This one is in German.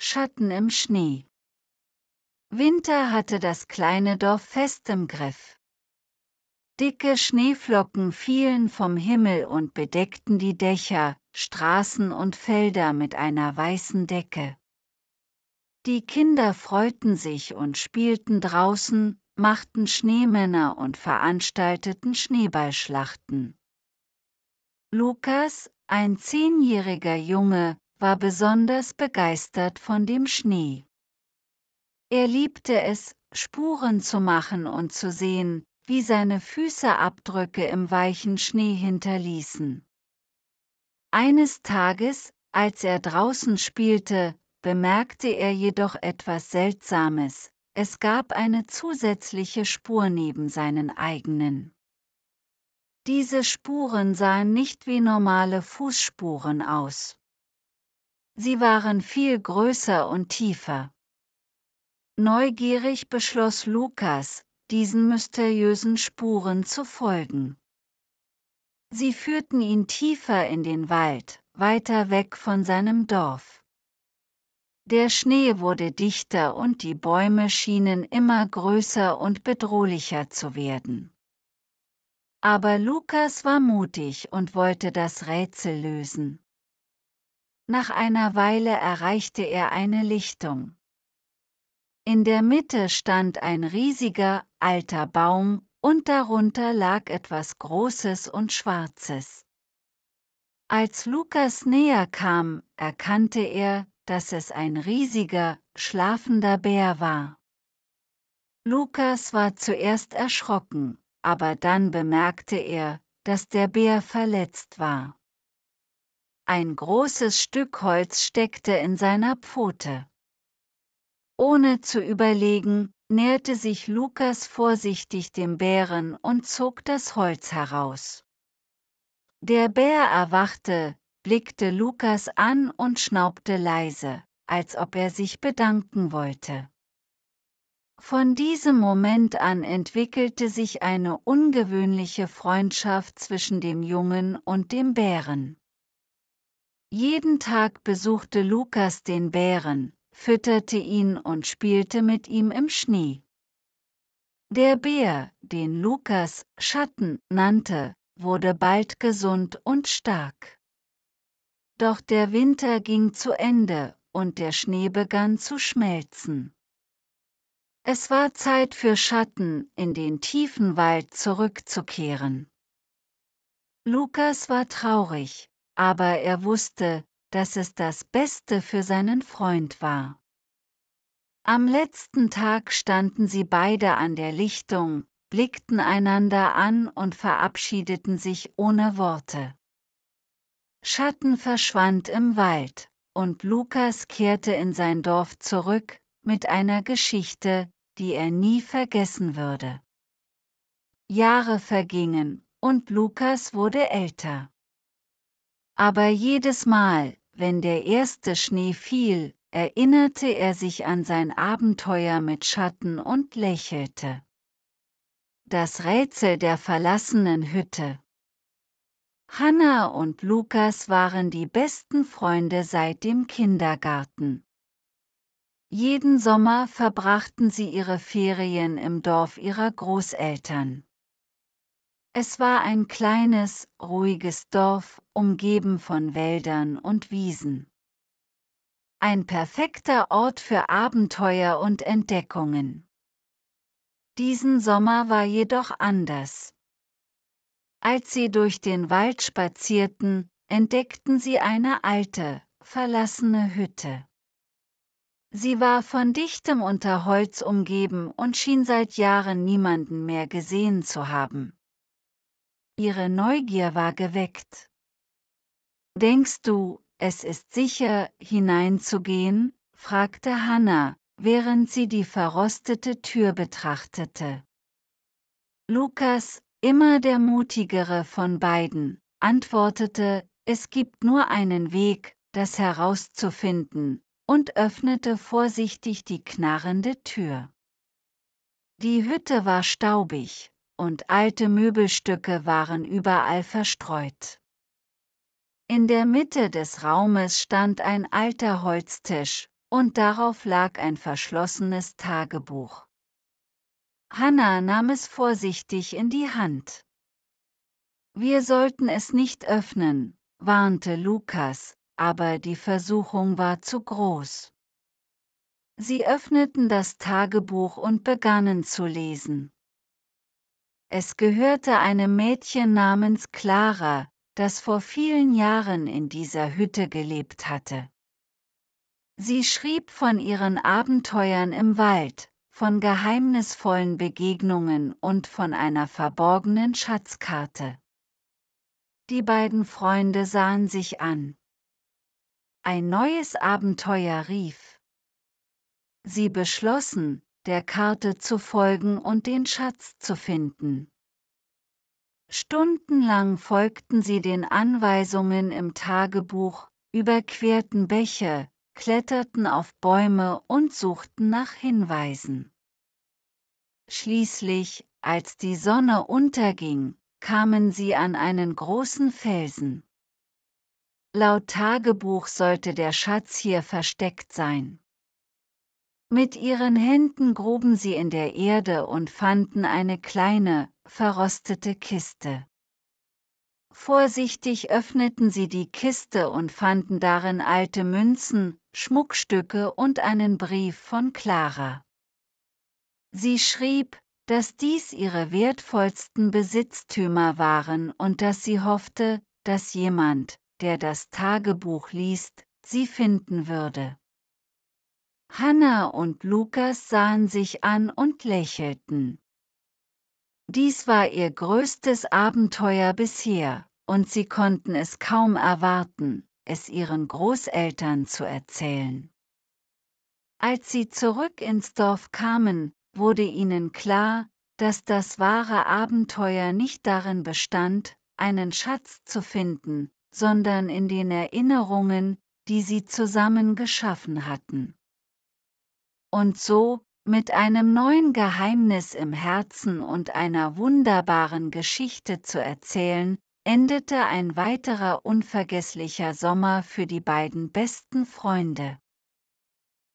Schatten im Schnee. Winter hatte das kleine Dorf fest im Griff. Dicke Schneeflocken fielen vom Himmel und bedeckten die Dächer, Straßen und Felder mit einer weißen Decke. Die Kinder freuten sich und spielten draußen, machten Schneemänner und veranstalteten Schneeballschlachten. Lukas, ein zehnjähriger Junge, war besonders begeistert von dem Schnee. Er liebte es, Spuren zu machen und zu sehen, wie seine Füße Abdrücke im weichen Schnee hinterließen. Eines Tages, als er draußen spielte, bemerkte er jedoch etwas Seltsames, es gab eine zusätzliche Spur neben seinen eigenen. Diese Spuren sahen nicht wie normale Fußspuren aus. Sie waren viel größer und tiefer. Neugierig beschloss Lukas, diesen mysteriösen Spuren zu folgen. Sie führten ihn tiefer in den Wald, weiter weg von seinem Dorf. Der Schnee wurde dichter und die Bäume schienen immer größer und bedrohlicher zu werden. Aber Lukas war mutig und wollte das Rätsel lösen. Nach einer Weile erreichte er eine Lichtung. In der Mitte stand ein riesiger, alter Baum, und darunter lag etwas Großes und Schwarzes. Als Lukas näher kam, erkannte er, dass es ein riesiger, schlafender Bär war. Lukas war zuerst erschrocken, aber dann bemerkte er, dass der Bär verletzt war. Ein großes Stück Holz steckte in seiner Pfote. Ohne zu überlegen, näherte sich Lukas vorsichtig dem Bären und zog das Holz heraus. Der Bär erwachte, blickte Lukas an und schnaubte leise, als ob er sich bedanken wollte. Von diesem Moment an entwickelte sich eine ungewöhnliche Freundschaft zwischen dem Jungen und dem Bären. Jeden Tag besuchte Lukas den Bären, fütterte ihn und spielte mit ihm im Schnee. Der Bär, den Lukas Schatten nannte, wurde bald gesund und stark. Doch der Winter ging zu Ende und der Schnee begann zu schmelzen. Es war Zeit für Schatten, in den tiefen Wald zurückzukehren. Lukas war traurig, aber er wusste, dass es das Beste für seinen Freund war. Am letzten Tag standen sie beide an der Lichtung, blickten einander an und verabschiedeten sich ohne Worte. Schatten verschwand im Wald, und Lukas kehrte in sein Dorf zurück, mit einer Geschichte, die er nie vergessen würde. Jahre vergingen, und Lukas wurde älter. Aber jedes Mal, wenn der erste Schnee fiel, erinnerte er sich an sein Abenteuer mit Schatten und lächelte. Das Rätsel der verlassenen Hütte Hanna und Lukas waren die besten Freunde seit dem Kindergarten. Jeden Sommer verbrachten sie ihre Ferien im Dorf ihrer Großeltern. Es war ein kleines, ruhiges Dorf, umgeben von Wäldern und Wiesen. Ein perfekter Ort für Abenteuer und Entdeckungen. Diesen Sommer war jedoch anders. Als sie durch den Wald spazierten, entdeckten sie eine alte, verlassene Hütte. Sie war von dichtem Unterholz umgeben und schien seit Jahren niemanden mehr gesehen zu haben. Ihre Neugier war geweckt. Denkst du, es ist sicher, hineinzugehen? fragte Hannah, während sie die verrostete Tür betrachtete. Lukas, immer der mutigere von beiden, antwortete, es gibt nur einen Weg, das herauszufinden, und öffnete vorsichtig die knarrende Tür. Die Hütte war staubig, und alte Möbelstücke waren überall verstreut. In der Mitte des Raumes stand ein alter Holztisch, und darauf lag ein verschlossenes Tagebuch. Hanna nahm es vorsichtig in die Hand. Wir sollten es nicht öffnen, warnte Lukas, aber die Versuchung war zu groß. Sie öffneten das Tagebuch und begannen zu lesen. Es gehörte einem Mädchen namens Clara, das vor vielen Jahren in dieser Hütte gelebt hatte. Sie schrieb von ihren Abenteuern im Wald, von geheimnisvollen Begegnungen und von einer verborgenen Schatzkarte. Die beiden Freunde sahen sich an. Ein neues Abenteuer rief. Sie beschlossen, der Karte zu folgen und den Schatz zu finden. Stundenlang folgten sie den Anweisungen im Tagebuch, überquerten Bäche, kletterten auf Bäume und suchten nach Hinweisen. Schließlich, als die Sonne unterging, kamen sie an einen großen Felsen. Laut Tagebuch sollte der Schatz hier versteckt sein. Mit ihren Händen gruben sie in der Erde und fanden eine kleine, verrostete Kiste. Vorsichtig öffneten sie die Kiste und fanden darin alte Münzen, Schmuckstücke und einen Brief von Clara. Sie schrieb, dass dies ihre wertvollsten Besitztümer waren und dass sie hoffte, dass jemand, der das Tagebuch liest, sie finden würde. Hanna und Lukas sahen sich an und lächelten. Dies war ihr größtes Abenteuer bisher, und sie konnten es kaum erwarten, es ihren Großeltern zu erzählen. Als sie zurück ins Dorf kamen, wurde ihnen klar, dass das wahre Abenteuer nicht darin bestand, einen Schatz zu finden, sondern in den Erinnerungen, die sie zusammen geschaffen hatten und so, mit einem neuen Geheimnis im Herzen und einer wunderbaren Geschichte zu erzählen, endete ein weiterer unvergesslicher Sommer für die beiden besten Freunde.